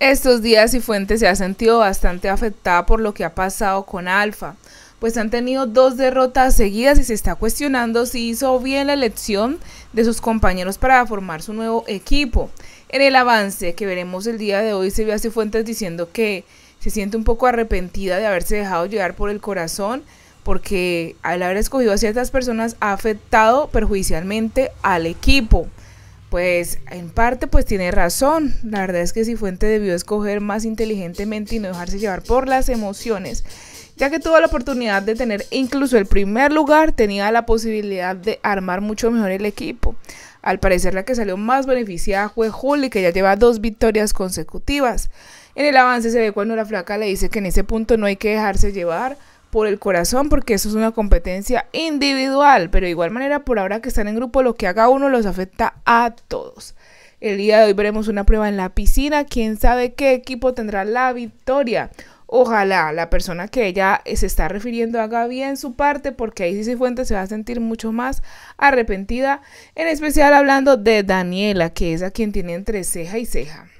Estos días Cifuentes se ha sentido bastante afectada por lo que ha pasado con Alfa, pues han tenido dos derrotas seguidas y se está cuestionando si hizo bien la elección de sus compañeros para formar su nuevo equipo. En el avance que veremos el día de hoy se ve a Cifuentes diciendo que se siente un poco arrepentida de haberse dejado llevar por el corazón, porque al haber escogido a ciertas personas ha afectado perjudicialmente al equipo. Pues en parte pues tiene razón. La verdad es que Cifuente debió escoger más inteligentemente y no dejarse llevar por las emociones, ya que tuvo la oportunidad de tener incluso el primer lugar, tenía la posibilidad de armar mucho mejor el equipo. Al parecer la que salió más beneficiada fue Juli, que ya lleva dos victorias consecutivas. En el avance se ve cuando la flaca le dice que en ese punto no hay que dejarse llevar, por el corazón, porque eso es una competencia individual, pero de igual manera por ahora que están en grupo, lo que haga uno los afecta a todos. El día de hoy veremos una prueba en la piscina, quién sabe qué equipo tendrá la victoria. Ojalá la persona que ella se está refiriendo haga bien su parte, porque ahí sí fuente se va a sentir mucho más arrepentida, en especial hablando de Daniela, que es a quien tiene entre ceja y ceja.